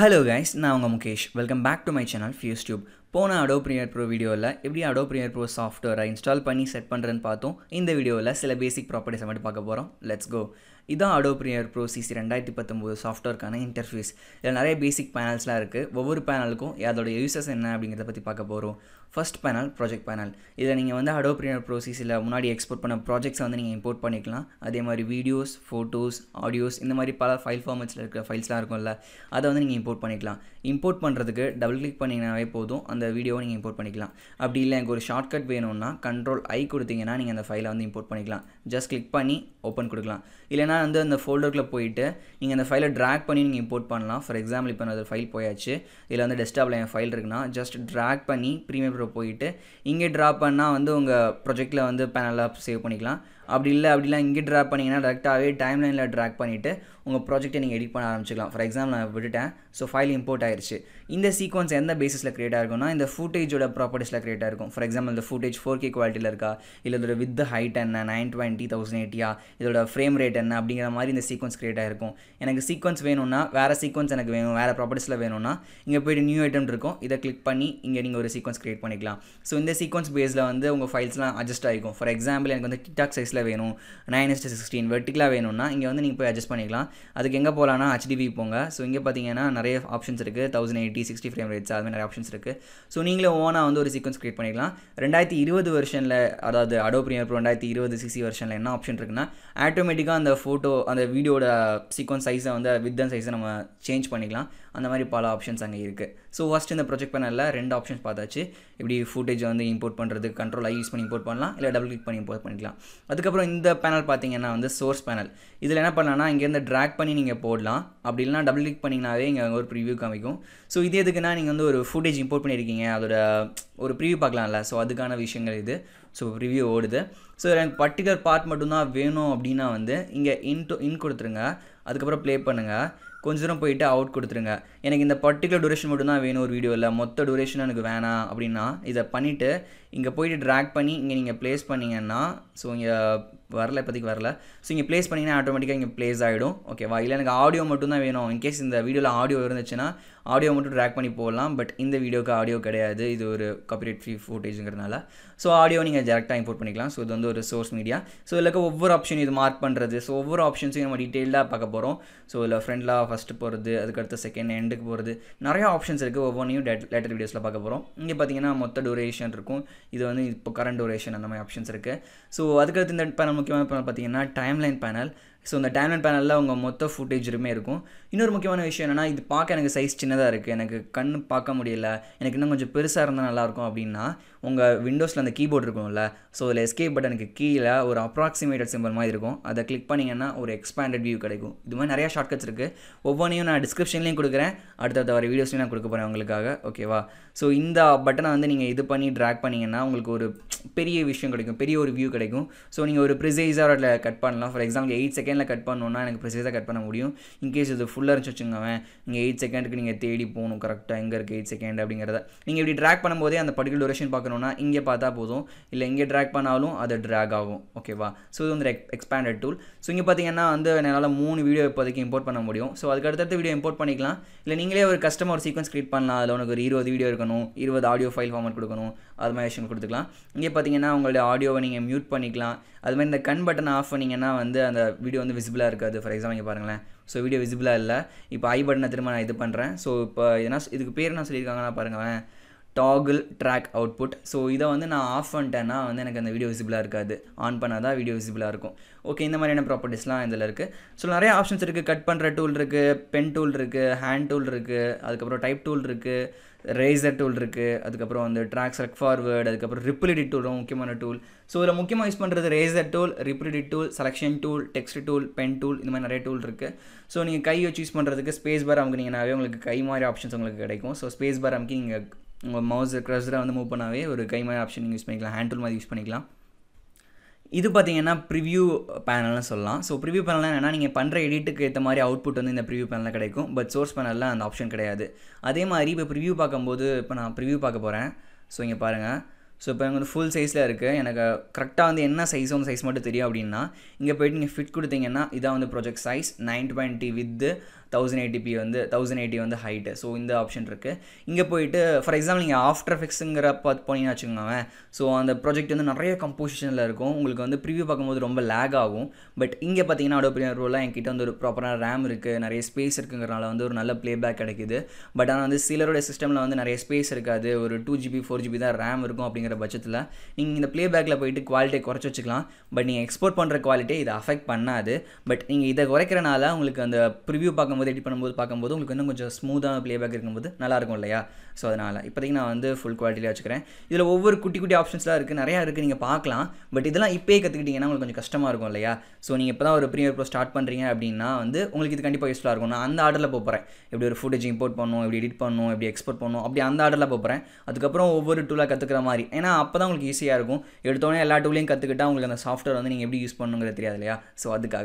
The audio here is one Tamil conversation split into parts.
Hello guys, நான் உங்கள் Mukesh welcome back to my channel fuse tube போன அடோ ப்ரீமியர் ப்ரோ வீடியோவில் எப்படி அடோ ப்ரீமியர் ப்ரோ சாஃப்ட்வேரை இன்ஸ்டால் பண்ணி செட் பண்ணுறேன்னு பார்த்தோம் இந்த வீடியோவில் சில பேசிக் ப்ராப்பர்ட்டிஸை மட்டும் பார்க்க போகிறோம் லெட்ஸ் கோ இதான் அடோ ப்ரீமியர் ப்ரோ சிசி ரெண்டாயிரத்தி பத்தொம்போது சாஃப்ட்வேர்க்கான இன்டர்ஃபேஸ் இதில் நிறைய பேசிக் பேனல்ஸ்லாம் இருக்குது ஒவ்வொரு பேனலுக்கும் அதோட யூசஸ் என்ன அப்படிங்கிறத பற்றி பார்க்க போகிறோம் ஃபஸ்ட் பேனல் ப்ராஜெக்ட் பேனல் இதில் நீங்கள் வந்து அடோ ப்ரீமியர் ப்ரோ சிசியில் முன்னாடி எக்ஸ்போர்ட் பண்ண ப்ராஜெக்ட்ஸை வந்து நீங்கள் இம்போர்ட் பண்ணிக்கலாம் அதே மாதிரி வீடியோஸ் ஃபோட்டோஸ் ஆடியோஸ் இந்த மாதிரி பல ஃபைல் ஃபார்மெட்ஸில் இருக்கிற ஃபைல்ஸ்லாம் இருக்கும்ல அதை வந்து நீங்கள் இம்போர்ட் பண்ணிக்கலாம் இம்போர்ட் பண்ணுறதுக்கு டபுள் கிளிக் பண்ணிங்கனாவே போதும் அந்த வீடியோவை நீங்கள் இம்போர்ட் பண்ணிக்கலாம் அப்படி இல்லை எனக்கு ஒரு ஷார்ட்கட் வேணும்னா கண்ட்ரோல் ஐ கொடுத்தீங்கன்னா நீங்கள் அந்த ஃபைலை வந்து இம்போர்ட் பண்ணிக்கலாம் ஜஸ்ட் கிளிக் பண்ணி ஓப்பன் கொடுக்கலாம் இல்லைனா வந்து அந்த ஃபோல்டருக்குள்ளே போயிட்டு நீங்கள் அந்த ஃபைலை ட்ராக் பண்ணி நீங்கள் இம்போர்ட் பண்ணலாம் ஃபார் எக்ஸாம்பிள் இப்போ நான் ஃபைல் போயாச்சு இதில் வந்து டெஸ்க்டாப்பில் என் ஃபைல் இருக்குன்னா ஜஸ்ட் ட்ராக் பண்ணி ப்ரீமியர் ப்ரோ போயிட்டு இங்கே ட்ரா பண்ணால் வந்து உங்கள் ப்ரொஜெக்டில் வந்து பேனலாக சேவ் பண்ணிக்கலாம் அப்படி இல்லை அப்படிலாம் இங்கே ட்ராக் பண்ணிங்கன்னா டேரெக்டாகவே டைம் லைனில் ட்ராக் பண்ணிவிட்டு உங்கள் ப்ராஜெக்ட்டை நீங்கள் எடிட் பண்ண ஆரம்பிச்சிக்கலாம் ஃபார் எக்ஸாம்பிள் நான் விட்டுட்டேன் ஸோ ஃபைல் இம்போர்ட் ஆயிடுச்சு இந்த சீக்வன்ஸ் எந்த பேசிஸில் க்ரியேட் ஆயிருக்கும்னா இந்த ஃபுட்டேஜோட ப்ராப்பர்ட்டிஸில் க்ரியேட் ஆகிருக்கும் ஃபார் எக்ஸாம்பிள் இந்த ஃபுட்டேஜ் ஃபோர் கே குவாலிட்டியில் இருக்கா இல்லை இதோட வித் ஹைட் என்ன நைன் டுவெண்ட்டி தௌசண்ட் எயிட்டியா இதோட ஃப்ரேம் ரேட் என்ன அப்படிங்கிற மாதிரி இந்த சீக்வன்ஸ் க்ரியேட் ஆகிருக்கும் எனக்கு சீக்வன்ஸ் வேணும்னா வேறு சீக்வன்ஸ் எனக்கு வேணும் வேறு ப்ராப்பர்ட்டிஸில் வேணும்னா இங்கே போய்ட்டு நியூ ஐட்டம் இருக்கும் இதை கிளிக் பண்ணி இங்கே நீங்கள் ஒரு சீக்வன்ஸ் க்ரியேட் பண்ணிக்கலாம் ஸோ இந்த சீக்வன்ஸ் பேஸில் வந்து உங்கள் ஃபைல்ஸ்லாம் அட்ஜஸ்ட் ஆகிக்கும் ஃபார் எக்ஸாம்பிள் எனக்கு வந்து டிக்டாக் சைஸில் இன்ச்சஸில் வேணும் நைன் இஸ்ட் சிக்ஸ்டீன் வெர்டிக்கலாக வேணும்னா இங்கே வந்து நீங்கள் போய் அட்ஜஸ்ட் பண்ணிக்கலாம் அதுக்கு எங்கே போகலான்னா ஹெச்டிபி போங்க ஸோ இங்கே பார்த்தீங்கன்னா நிறைய ஆப்ஷன்ஸ் இருக்குது thousand eighty sixty frame rates அது மாதிரி நிறைய ஆப்ஷன்ஸ் இருக்குது ஸோ நீங்களே ஓனாக வந்து ஒரு சீக்வன்ஸ் க்ரியேட் பண்ணிக்கலாம் ரெண்டாயிரத்தி இருபது வருஷனில் அதாவது அடோ ப்ரீமியர் ப்ரோ ரெண்டாயிரத்தி இருபது சிக்ஸ்டி வருஷனில் என்ன ஆப்ஷன் இருக்குன்னா ஆட்டோமேட்டிக்காக அந்த ஃபோட்டோ அந்த வீடியோட சீக்வன்ஸ் சைஸை வந்து வித் சைஸை நம்ம சேஞ்ச் பண்ணிக்கலாம் அந்த மாதிரி பல ஆப்ஷன்ஸ் அங்கே இருக்குது ஸோ ஃபஸ்ட் இந்த ப்ரொஜெக்ட் பேனலில் ரெண்டு ஆப்ஷன்ஸ் பார்த்தாச்சு இப்படி ஃபுட்டேஜ் வந்து இம்போர்ட் பண்ணுறது கண்ட்ரோல் ஐ யூஸ் பண்ணி இம்போர்ட் பண்ணலாம் இல்லை டபுள் கிளிக் பண்ணி இம்போர்ட் பண்ணிக்கலாம் அதுக்கப்புறம் இந்த பேனல் பார்த்தீங்கன்னா வந்து சோர்ஸ் பேனல் இதில் என்ன பண்ணலான்னா இங்கேருந்து ட்ராக் பண்ணி நீங்கள் போடலாம் அப்படி இல்லைனா டபுள் கிளிக் பண்ணிங்கனாவே இங்கே ஒரு ப்ரிவியூ காமிக்கும் ஸோ இது எதுக்குன்னா நீங்கள் வந்து ஒரு ஃபுட்டேஜ் இம்போர்ட் பண்ணியிருக்கீங்க அதோட ஒரு ப்ரிவியூ பார்க்கலாம்ல ஸோ அதுக்கான விஷயங்கள் இது ஸோ ப்ரிவியூ ஓடுது ஸோ எனக்கு பர்டிகுலர் பார்ட் மட்டும்தான் வேணும் அப்படின்னா வந்து இங்கே இன் டு இன் கொடுத்துருங்க அதுக்கப்புறம் ப்ளே பண்ணுங்கள் கொஞ்ச தூரம் போயிட்டு அவுட் கொடுத்துருங்க எனக்கு இந்த பர்டிகுலர் டூரேஷன் மட்டும்தான் வேணும் ஒரு வீடியோவில் மொத்த டூரேஷன் எனக்கு வேணாம் அப்படின்னா இதை பண்ணிவிட்டு இங்கே போயிட்டு ட்ராக் பண்ணி இங்கே நீங்கள் ப்ளேஸ் பண்ணிங்கன்னா ஸோ இங்கே வரல இப்போதைக்கு வரல ஸோ இங்கே ப்ளேஸ் பண்ணிங்கன்னா ஆட்டோமேட்டிக்காக இங்கே ப்ளேஸ் ஆகிடும் ஓகேவா இல்லை எனக்கு ஆடியோ மட்டும் தான் வேணும் இன்கேஸ் இந்த வீடியோவில் ஆடியோ இருந்துச்சுன்னா ஆடியோ மட்டும் ட்ராக் பண்ணி போடலாம் பட் இந்த வீடியோக்கு ஆடியோ கிடையாது இது ஒரு காப்பிரைட் ஃப்ரீ ஃபோட்டேஜுங்கிறதுனால ஸோ ஆடியோ நீங்கள் டேரெக்டாக இம்போர்ட் பண்ணிக்கலாம் ஸோ இது வந்து ஒரு சோர்ஸ் மீடியா ஸோ இல்லை ஒவ்வொரு ஆப்ஷன் இது மார்க் பண்ணுறது ஸோ ஒவ்வொரு ஆப்ஷன்ஸையும் நம்ம டீட்டெயிலாக பார்க்க போகிறோம் ஸோ இல்லை ஃப்ரெண்டில் ஃபஸ்ட்டு போகிறது அதுக்கடுத்து செகண்ட் எண்டுக்கு போகிறது நிறையா ஆப்ஷன்ஸ் இருக்குது ஒவ்வொன்றையும் டேட் லேட்டர் வீடியோஸில் பார்க்க போகிறோம் இங்கே பார்த்தீங்கன்னா மொத்த டூரேஷன் இருக்கும் இது வந்து இப்போ கரண்ட் டூரேஷன் அந்த மாதிரி ஆப்ஷன்ஸ் இருக்குது ஸோ அதுக்கடுத்து இந்த பேனல் முக்கியமான பேனல் பார்த்தீங்கன்னா டைம்லைன் பேனல் ஸோ இந்த டைம்லைன் பேனலில் உங்கள் மொத்த ஃபுட்டேஜ் இருக்கும் இன்னொரு முக்கியமான விஷயம் என்னென்னா இது பார்க்க எனக்கு சைஸ் சின்னதாக இருக்குது எனக்கு கண் பார்க்க முடியல எனக்கு இன்னும் கொஞ்சம் பெருசாக இருந்தால் நல்லாயிருக்கும் அப்படின்னா உங்கள் விண்டோஸில் அந்த கீபோர்டு இருக்கும்ல ஸோ அதில் எஸ்கேப் பட்டனுக்கு கீழே ஒரு அப்ராக்சிமேட்டட் சிம்பிள் மாதிரி இருக்கும் அதை கிளிக் பண்ணிங்கன்னா ஒரு எக்ஸ்பேண்டட் வியூ கிடைக்கும் இது மாதிரி நிறையா ஷார்ட்கட்ஸ் இருக்குது ஒவ்வொன்றையும் நான் டிஸ்கிரிப்ஷன்லேயும் கொடுக்குறேன் அடுத்தடுத்த வர வீடியோஸ்லையும் நான் கொடுக்க போகிறேன் உங்களுக்காக ஓகேவா ஸோ இந்த பட்டனை வந்து நீங்கள் இது பண்ணி ட்ராக் பண்ணிங்கன்னா உங்களுக்கு ஒரு பெரிய விஷயம் கிடைக்கும் பெரிய ஒரு வியூ கிடைக்கும் ஸோ நீங்கள் ஒரு ப்ரிசைஸாக கட் பண்ணலாம் ஃபார் எக்ஸாம்பிள் எயிட் செகண்டில் கட் பண்ணோன்னா எனக்கு ப்ரிசைஸாக கட் பண்ண முடியும் இன்கேஸ் இது ஃபுல் உள்ளே இருந்துச்சு வச்சுக்கோவேன் நீங்கள் எயிட் செகண்டுக்கு நீங்கள் தேடி போகணும் கரெக்டாக எங்கே இருக்குது எயிட் செகண்ட் அப்படிங்கிறத நீங்கள் இப்படி ட்ராக் பண்ணும்போதே அந்த பர்டிகுலர் டொரேஷன் பார்க்கணுன்னா இங்கே பார்த்தா போதும் இல்லை இங்கே ட்ராக் பண்ணாலும் அது ட்ராக் ஆகும் ஓகேவா ஸோ இது வந்து எக்ஸ்பேண்டட் டூல் ஸோ இங்கே பார்த்தீங்கன்னா வந்து என்னால் மூணு வீடியோ இப்போதைக்கு இம்போர்ட் பண்ண முடியும் ஸோ அதுக்கு அடுத்தடுத்த வீடியோ இம்போர்ட் பண்ணிக்கலாம் இல்லை நீங்களே ஒரு கஸ்டமர் சீக்வன்ஸ் கிரியேட் பண்ணலாம் அதில் உனக்கு ஒரு இருபது வீடியோ இருக்கணும் இருபது ஆடியோ ஃபைல் ஃபார்மட் கொடுக்கணும் அது மாதிரி விஷயம் கொடுத்துக்கலாம் இங்கே பார்த்தீங்கன்னா உங்களுடைய ஆடியோவை நீங்கள் மியூட் பண்ணிக்கலாம் அது மாதிரி இந்த கண் பட்டனை ஆஃப் பண்ணிங்கன்னா வந்து அந்த வீடியோ வந்து விசிபிளாக இருக்காது ஃபார் எக்ஸாம்பிள் இங்கே பாருங்களேன் ஸோ வீடியோ விசிபிளாக இல்லை இப்போ ஐ பட்டனை திரும்ப நான் இது பண்ணுறேன் ஸோ இப்போ ஏன்னா இதுக்கு பேர் என்ன சொல்லியிருக்காங்கன்னா பாருங்களேன் டாகிள் ட்ராக் அவுட்புட் ஸோ இதை வந்து நான் ஆஃப் பண்ணிட்டேன்னா வந்து எனக்கு அந்த வீடியோ விசிபிளாக இருக்காது ஆன் பண்ணால் தான் வீடியோ விசிபிளாக இருக்கும் ஓகே இந்த மாதிரியான ப்ராப்பர்ட்டிஸ்லாம் இதில் இருக்குது ஸோ நிறைய ஆப்ஷன்ஸ் இருக்குது கட் பண்ணுற டூல் இருக்குது பென் டூல் இருக்குது ஹேண்ட் டூல் இருக்குது அதுக்கப்புறம் டைப் டூல் இருக்குது ரேசர் டூல் இருக்குது அதுக்கப்புறம் வந்து ட்ராக்ஸ் ரெக் ஃபார்வேர்டு அதுக்கப்புறம் ரிப்பிலிடி டூல் முக்கியமான டூல் ஸோ இதில் முக்கியமாக யூஸ் பண்ணுறது razor tool ripple edit tool selection tool text tool pen tool இந்த மாதிரி நிறைய டூல் இருக்குது ஸோ நீங்கள் கை வச்சு யூஸ் பண்ணுறதுக்கு ஸ்பேஸ் பார் அவங்க நீங்கனாவே உங்களுக்கு கை மாதிரி ஆப்ஷன்ஸ் உங்களுக்கு கிடைக்கும் ஸோ ஸ்பேஸ் பார் அமுக்கி நீங்கள் உங்கள் மவுஸ் க்ரஷராக வந்து மூவ் பண்ணாவே ஒரு கை மாதிரி ஆப்ஷன் நீங்கள் யூஸ் பண்ணிக்கலாம் ஹேண்டில் மாதிரி யூஸ் பண்ணிக்கலாம் இது பார்த்தீங்கன்னா ப்ரிவியூ பேனல்னு சொல்லலாம் ஸோ ப்ரிவியூ பேனல் என்னென்னா நீங்கள் பண்ணுற எடிட்டுக்கு ஏற்ற மாதிரி அவுட்புட் வந்து இந்த ப்ரிவியூ பேனலில் கிடைக்கும் பட் சோர்ஸ் பேனலில் அந்த ஆப்ஷன் கிடையாது அதே மாதிரி இப்போ ப்ரிவியூ பார்க்கும்போது இப்போ நான் ப்ரிவியூ பார்க்க போகிறேன் ஸோ இங்கே பாருங்கள் ஸோ இப்போ எனக்கு வந்து ஃபுல் சைஸில் இருக்குது எனக்கு கரெக்டாக வந்து என்ன சைஸோ அந்த சைஸ் மட்டும் தெரியும் அப்படின்னா இங்கே போய்ட்டு நீங்கள் ஃபிட் கொடுத்தீங்கன்னா இதான் வந்து project size nine twenty width thousand eighty p வந்து தௌசண்ட் எயிட்டி வந்து ஹைட்டு ஸோ இந்த ஆப்ஷன் இருக்குது இங்கே போயிட்டு ஃபார் எக்ஸாம்பிள் நீங்கள் ஆஃப்டர் எஃபெக்ட்ஸுங்கிற பார்த்து போனீங்கன்னு வச்சுக்கோங்க ஸோ அந்த ப்ராஜெக்ட் வந்து நிறைய கம்போசிஷனில் இருக்கும் உங்களுக்கு வந்து ப்ரிவியூ பார்க்கும்போது ரொம்ப லேக் ஆகும் பட் இங்கே பார்த்தீங்கன்னா அடோ பிரியா என்கிட்ட வந்து ஒரு ப்ராப்பரான ரேம் இருக்குது நிறைய ஸ்பேஸ் இருக்குங்கிறனால வந்து ஒரு நல்ல ப்ளேபேக் கிடைக்குது பட் ஆனால் வந்து சிலருடைய சிஸ்டமில் வந்து நிறைய ஸ்பேஸ் இருக்காது ஒரு டூ ஜிபி ஃபோர் ஜிபி தான் ரேம் இருக்கும் அப்படிங்கிற பட்சத்தில் நீங்கள் இந்த ப்ளேபேக்கில் போயிட்டு குவாலிட்டியை குறைச்சி வச்சுக்கலாம் பட் நீங்கள் எக்ஸ்போர்ட் பண்ணுற குவாலிட்டியை இதை அஃபெக்ட் பண்ணாது பட் நீங்கள் இதை குறைக்கிறனால உங்களுக்கு அந்த ப்ரிவியூ பார்க்க பண்ணும்போது எடிட் பண்ணும்போது பார்க்கும்போது உங்களுக்கு இன்னும் கொஞ்சம் ஸ்மூத்தாக ப்ளேபேக் இருக்கும்போது நல்லாயிருக்கும் இல்லையா ஸோ அதனால் இப்போதைக்கு நான் வந்து ஃபுல் குவாலிட்டியில் வச்சுக்கிறேன் இதில் ஒவ்வொரு குட்டி குட்டி ஆப்ஷன்ஸ்லாம் இருக்குது நிறையா இருக்குது நீங்கள் பார்க்கலாம் பட் இதெல்லாம் இப்போயே கற்றுக்கிட்டிங்கன்னா உங்களுக்கு கொஞ்சம் கஷ்டமாக இருக்கும் இல்லையா ஸோ நீங்கள் இப்போ தான் ஒரு ப்ரீமியர் ப்ரோ ஸ்டார்ட் பண்ணுறீங்க அப்படின்னா வந்து உங்களுக்கு இது கண்டிப்பாக யூஸ்ஃபுல்லாக இருக்கும் நான் அந்த ஆர்டரில் போகிறேன் இப்படி ஒரு ஃபுட்டேஜ் இம்போர்ட் பண்ணணும் இப்படி எடிட் பண்ணணும் இப்படி எக்ஸ்போர்ட் பண்ணணும் அப்படி அந்த ஆர்டரில் போகிறேன் அதுக்கப்புறம் ஒவ்வொரு டூலாக கற்றுக்கிற மாதிரி ஏன்னா அப்போ தான் உங்களுக்கு ஈஸியாக இருக்கும் எடுத்தோடனே எல்லா டூலையும் கற்றுக்கிட்டால் உங்களுக்கு அந்த சாஃப்ட்வேர் வந்து நீங்கள் எப்படி யூஸ் பண்ணுங்கிறது தெரியாது இல்லையா ஸோ அதுக்காக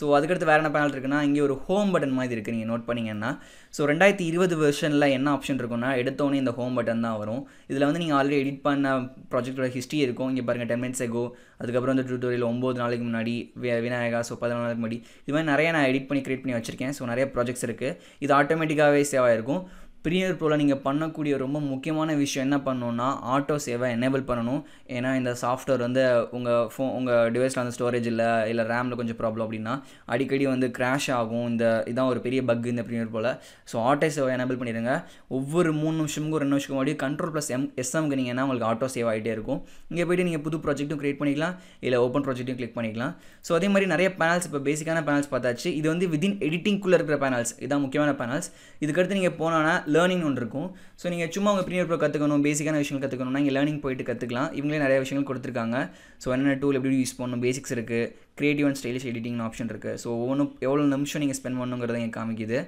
ஸோ அதுக்கடுத்து வேறு என்ன பேனல் இருக்குன்னா இங்கே ஒரு ஹோம் பட்டன் மாதிரி இருக்குது நீங்கள் நோட் பண்ணிங்கன்னா ஸோ ரெண்டாயிரத்தி இருபது வெர்ஷனில் என்ன ஆப்ஷன் இருக்குன்னா எடுத்தோடனே இந்த ஹோம் பட்டன் தான் வரும் இதில் வந்து நீங்கள் ஆல்ரெடி எடிட் பண்ண ப்ராஜெக்டோட ஹிஸ்ட்ரி இருக்கும் இங்கே பாருங்கள் டென் மினிட்ஸ் எகோ அதுக்கப்புறம் வந்து டூட்டோரியல் ஒம்பது நாளைக்கு முன்னாடி வி விநாயகா ஸோ பதினாலு நாளைக்கு முன்னாடி இது மாதிரி நிறைய நான் எடிட் பண்ணி க்ரியேட் பண்ணி வச்சிருக்கேன் ஸோ நிறைய ப்ராஜெக்ட்ஸ் இருக்குது இது ஆட்டோமேட்டிக்காகவே சேவ் ஆகிருக்கும் ப்ரீமியர் ப்ரோவில் நீங்கள் பண்ணக்கூடிய ரொம்ப முக்கியமான விஷயம் என்ன பண்ணணுன்னா ஆட்டோ சேவை எனேபிள் பண்ணணும் ஏன்னா இந்த சாஃப்ட்வேர் வந்து உங்கள் ஃபோ உங்கள் டிவைஸில் வந்து ஸ்டோரேஜ் இல்லை இல்லை ரேமில் கொஞ்சம் ப்ராப்ளம் அப்படின்னா அடிக்கடி வந்து க்ராஷ் ஆகும் இந்த இதான் ஒரு பெரிய பக் இந்த ப்ரீமியர் ப்ரோவில் ஸோ ஆட்டோ சேவை எனேபிள் பண்ணிடுங்க ஒவ்வொரு மூணு நிமிஷமுக்கு ரெண்டு நிமிஷம் முன்னாடி கண்ட்ரோல் ப்ளஸ் எம் எஸ்எம்க்கு நீங்கள் உங்களுக்கு ஆட்டோ சேவ் ஆகிட்டே இருக்கும் இங்கே போய்ட்டு நீங்கள் புது ப்ராஜெக்ட்டும் க்ரியேட் பண்ணிக்கலாம் இல்லை ஓப்பன் ப்ராஜெக்ட்டும் கிளிக் பண்ணிக்கலாம் ஸோ அதே மாதிரி நிறைய பேனல்ஸ் இப்போ பேசிக்கான பேனல்ஸ் பார்த்தாச்சு இது வந்து விதின் எடிட்டிங்குள்ளே இருக்கிற பேனல்ஸ் இதான் முக்கியமான பேனல்ஸ் இதுக்கடுத்து நீங்கள் போனோன்னா லேர்னிங் ஒன்று இருக்கும் ஸோ நீங்கள் சும்மா உங்கள் ப்ரீமியர் ப்ரோ கற்றுக்கணும் பேசிக்கான விஷயங்கள் கற்றுக்கணும்னா இங்கே லேர்னிங் போயிட்டு கற்றுக்கலாம் இவங்களே நிறைய விஷயங்கள் கொடுத்துருக்காங்க ஸோ என்னென்ன டூல் எப்படி யூஸ் பண்ணணும் பேசிக்ஸ் இருக்குது க்ரியேட்டிவ் அண்ட் ஸ்டைலிஷ் எடிட்டிங்னு ஆப்ஷன் இருக்குது ஸோ ஒவ்வொன்றும் எவ்வளோ நிமிஷம் நீங்கள் ஸ்பெண்ட் பண்ணுங்கிறத இங்கே காமிக்குது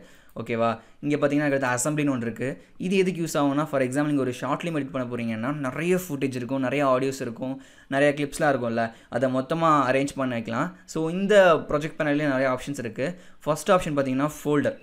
ஓகேவா இங்கே பார்த்தீங்கன்னா அடுத்த அசம்பிளின்னு ஒன்று இருக்குது இது எதுக்கு யூஸ் ஆகும்னா ஃபார் எக்ஸாம்பிள் நீங்கள் ஒரு ஷார்ட் லிம் எடிட் பண்ண போகிறீங்கன்னா நிறைய ஃபுட்டேஜ் இருக்கும் நிறைய ஆடியோஸ் இருக்கும் நிறைய கிளிப்ஸ்லாம் இருக்கும்ல அதை மொத்தமாக அரேஞ்ச் பண்ண வைக்கலாம் ஸோ இந்த ப்ரொஜெக்ட் பண்ணலேயே நிறைய ஆப்ஷன்ஸ் இருக்குது ஃபஸ்ட் ஆப்ஷன் பார்த்தீங்கன்னா ஃபோல்டர்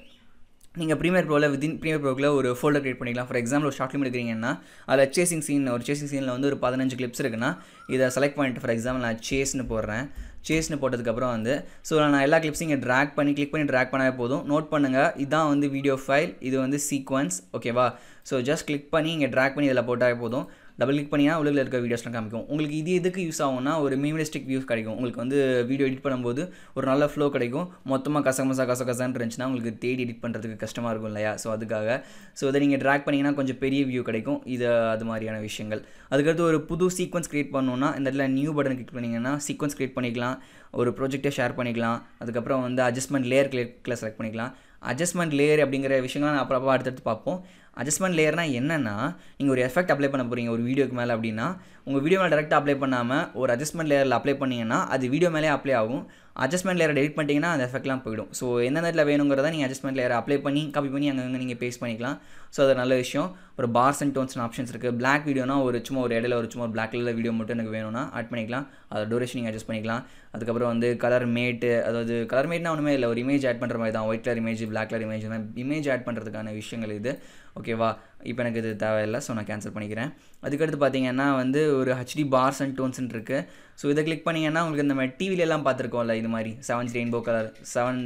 நீங்கள் ப்ரீமியர் ப்ரோவில் வித்தின் ப்ரீமியர் ப்ரோவில் ஒரு ஃபோல்டர் க்ரியேட் பண்ணிக்கலாம் ஃபார் எக்ஸாம்பிள் ஒரு ஷார்ட் ஃபிலிம் எடுக்கிறீங்கன்னா அதில் சேசிங் சீன் ஒரு சேசிங் சீனில் வந்து ஒரு பதினஞ்சு கிளிப்ஸ் இருக்குன்னா இதை செலக்ட் பண்ணிட்டு ஃபார் எக்ஸாம்பிள் நான் சேஸ்னு போடுறேன் சேஸ்னு போட்டதுக்கப்புறம் வந்து ஸோ நான் எல்லா கிளிப்ஸும் இங்கே ட்ராக் பண்ணி கிளிக் பண்ணி ட்ராக் பண்ணவே போதும் நோட் பண்ணுங்கள் இதான் வந்து வீடியோ ஃபைல் இது வந்து சீக்வன்ஸ் ஓகேவா ஸோ ஜஸ்ட் கிளிக் பண்ணி இங்கே ட்ராக் பண்ணி இதில் போட்டாவே போதும் டபுள் கிளிக் பண்ணிங்கன்னா உலகில் இருக்க வீடியோஸ்லாம் காமிக்கும் உங்களுக்கு இது எதுக்கு யூஸ் ஆகும்னா ஒரு மினிமலிஸ்டிக் வியூஸ் கிடைக்கும் உங்களுக்கு வந்து வீடியோ எடிட் பண்ணும்போது ஒரு நல்ல ஃப்ளோ கிடைக்கும் மொத்தமாக கச கசா கச கசான்னு இருந்துச்சுன்னா உங்களுக்கு தேடி எடிட் பண்ணுறதுக்கு கஷ்டமாக இருக்கும் இல்லையா ஸோ அதுக்காக ஸோ அதை நீங்கள் ட்ராக் பண்ணிங்கன்னா கொஞ்சம் பெரிய வியூ கிடைக்கும் இது அது மாதிரியான விஷயங்கள் அதுக்கடுத்து ஒரு புது சீக்வன்ஸ் க்ரியேட் பண்ணணும்னா இந்த இடத்துல நியூ பட்டன் கிளிக் பண்ணிங்கன்னா சீக்வன்ஸ் க்ரியேட் பண்ணிக்கலாம் ஒரு ப்ரொஜெக்டை ஷேர் பண்ணிக்கலாம் அதுக்கப்புறம் வந்து அட்ஜஸ்ட்மெண்ட் லேயர் கிளிக்கில் செலக்ட் பண்ணிக்கலாம் அட்ஜஸ்ட்மெண்ட் லேயர் அப்படிங்கிற விஷயங்கள்லாம் நான் அப்புறமா அடுத்தடுத்து பார்ப்போம் அட்ஜஸ்ட்மெண்ட் லேயர்னா என்னென்னா நீங்கள் ஒரு எஃபெக்ட் அப்ளை பண்ண போகிறீங்க ஒரு வீடியோக்கு மேலே அப்படின்னா உங்கள் வீடியோ மேலே டேரெக்டாக அப்ளை பண்ணாமல் ஒரு அட்ஜஸ்ட்மெண்ட் லேயரில் அப்ளை பண்ணிங்கன்னா அது வீடியோ மேலே அப்ளை ஆகும் அட்ஜஸ்ட்மெண்ட் லேயரை டெலிட் பண்ணிட்டீங்கன்னா அந்த எஃபெக்ட்லாம் போயிடும் ஸோ எந்த நேரத்தில் வேணுங்கிறத நீங்கள் அட்ஜஸ்ட்மெண்ட் லேயரை அப்ளை பண்ணி காப்பி பண்ணி அங்கங்கே நீங்கள் பேஸ் பண்ணிக்கலாம் ஸோ அது நல்ல விஷயம் ஒரு பார்ஸ் அண்ட் டோன்ஸ்னு ஆப்ஷன்ஸ் இருக்குது பிளாக் வீடியோனா ஒரு சும்மா ஒரு இடையில ஒரு சும்மா ஒரு பிளாக் கலர் வீடியோ மட்டும் எனக்கு வேணும்னா ஆட் பண்ணிக்கலாம் அதோட டூரேஷன் நீங்கள் அட்ஜஸ்ட் பண்ணிக்கலாம் அதுக்கப்புறம் வந்து கலர் மேட்டு அதாவது கலர் மேட்னா ஒன்றுமே இல்லை ஒரு இமேஜ் ஆட் பண்ணுற மாதிரி தான் white colour image black colour image image add பண்ணுறதுக்கான விஷயங்கள் இது ஓகேவா இப்போ எனக்கு இது தேவையில்லை ஸோ நான் கேன்சல் பண்ணிக்கிறேன் அதுக்கடுத்து பார்த்தீங்கன்னா வந்து ஒரு ஹச்டி பார்ஸ் அண்ட் டோன்ஸ்ன்னு இருக்குது ஸோ இதை கிளிக் பண்ணிங்கன்னா உங்களுக்கு இந்த மாதிரி டிவிலெலாம் பார்த்துருக்கோம்ல இது மாதிரி sevens rainbow colour seven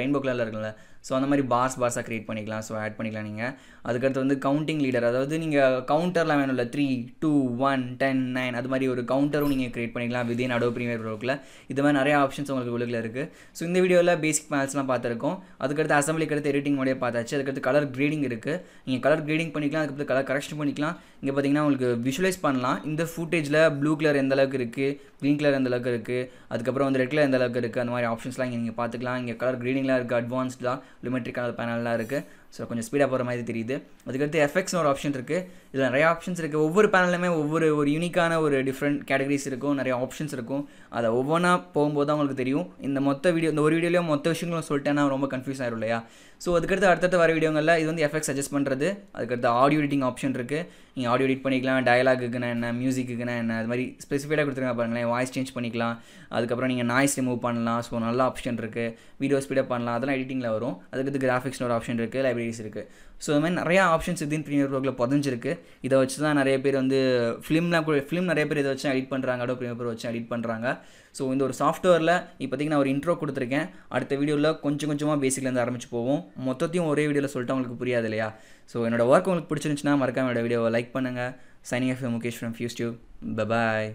rainbow கலரில் இருக்குல்ல ஸோ அந்த மாதிரி பார்ஸ் பார்ஸாக க்ரியேட் பண்ணிக்கலாம் ஸோ ஆட் பண்ணிக்கலாம் நீங்கள் அதுக்கடுத்து வந்து கவுண்டிங் லீடர் அதாவது நீங்கள் கவுண்டர்லாம் வேணும்ல three two one ten nine அது மாதிரி ஒரு கவுண்டரும் நீங்கள் க்ரியேட் பண்ணிக்கலாம் விதின் அடோ ப்ரீமியர் ப்ரோக்கில் இது மாதிரி நிறைய ஆப்ஷன்ஸ் உங்களுக்கு உலகில் இருக்குது ஸோ இந்த வீடியோவில் பேசிக் மேல்ஸ்லாம் பார்த்துருக்கோம் அதுக்கடுத்து அசம்பிளிக்கு அடுத்து எடிட்டிங் முடிய பார்த்தாச்சு அதுக்கடுத்து கலர் கிரேடிங் இருக்குது நீங்கள் கலர் கிரேடிங் பண்ணிக்கலாம் அதுக்கப்புறம் கலர் கரெக்ஷன் பண்ணிக்கலாம் இங்கே பார்த்தீங்கன்னா உங்களுக்கு விஷுவலைஸ் பண்ணலாம் இந்த ஃபுட்டேஜில் ப்ளூ கலர் எந்த அளவுக்கு இருக்குது க்ரீன் கலர் எந்த அளவுக்கு இருக்குது அதுக்கப்புறம் வந்து ரெட் கலர் எந்த அளவுக்கு இருக்குது அந்த மாதிரி ஆப்ஷன்ஸ்லாம் இங்கே நீங்கள் பார்த்துக்கலாம் இங்கே கலர் க்ரீடிங்லாம் இருக்குது அட்வான்ஸ்டாக லுமெட்ரிக்கான பேனல்லாம் இருக்குது ஸோ கொஞ்சம் ஸ்பீடாக போகிற மாதிரி தெரியுது அதுக்கடுத்து எஃபெக்ட்ஸ்னு ஒரு ஆப்ஷன் இருக்குது இதில் நிறையா ஆப்ஷன்ஸ் இருக்குது ஒவ்வொரு பேனலுமே ஒவ்வொரு ஒரு யூனிக்கான ஒரு டிஃப்ரெண்ட் கேட்டகரிஸ் இருக்கும் நிறைய ஆப்ஷன்ஸ் இருக்கும் அதை ஒவ்வொன்றா போகும்போது தான் உங்களுக்கு தெரியும் இந்த மொத்த வீடியோ இந்த ஒரு வீடியோலேயும் மொத்த விஷயங்களும் சொல்லிட்டேன்னா ரொம்ப கன்ஃபியூஸ் ஆயிரும் இல்லையா ஸோ அதுக்கடுத்து அடுத்தடுத்த வர வீடியோங்களில் இது வந்து எஃபெக்ட் சஜஸ்ட் பண்ணுறது அதுக்கடுத்து ஆடியோ எடிட்டிங் ஆப்ஷன் இருக்குது நீங்கள் ஆடியோ எடிட் பண்ணிக்கலாம் டயலாகுக்குன்னா என்ன மியூசிக்குன்னா என்ன அது மாதிரி ஸ்பெசிஃபைடாக கொடுத்துருக்காங்க பாருங்களேன் வாய்ஸ் சேஞ்ச் பண்ணிக்கலாம் அதுக்கப்புறம் நீங்கள் நாய்ஸ் ரிமூவ் பண்ணலாம் ஸோ நல்ல ஆப்ஷன் இருக்குது வீடியோ ஸ்பீடப் பண்ணலாம் அதெல்லாம் எடிட்டிங்கில் வரும் அதுக்கடுத்து கிராஃபிக்ஸ்னு ஒரு ஆப்ஷன் இருக்குது லைப்ரரி கேட்டகரிஸ் இருக்குது ஸோ இது மாதிரி நிறையா ஆப்ஷன்ஸ் வித்தின் ப்ரீமியர் ப்ரோவில் புதஞ்சிருக்கு இதை வச்சு தான் நிறைய பேர் வந்து ஃபிலிம்லாம் கூட ஃபிலிம் நிறைய பேர் இதை வச்சு எடிட் பண்ணுறாங்க அடோ ப்ரீமியர் ப்ரோ வச்சு எடிட் பண்ணுறாங்க ஸோ இந்த ஒரு சாஃப்ட்வேரில் இப்போதைக்கு நான் ஒரு இன்ட்ரோ கொடுத்துருக்கேன் அடுத்த வீடியோவில் கொஞ்சம் கொஞ்சமாக பேசிக்லேருந்து ஆரம்பிச்சு போவோம் மொத்தத்தையும் ஒரே வீடியோவில் சொல்லிட்டு உங்களுக்கு புரியாது இல்லையா ஸோ என்னோடய ஒர்க் உங்களுக்கு பிடிச்சிருந்துச்சுன்னா மறக்காம என்னோடய வீடியோவை லைக் பண்ணுங்கள் signing off Mukesh from Fuse Tube bye bye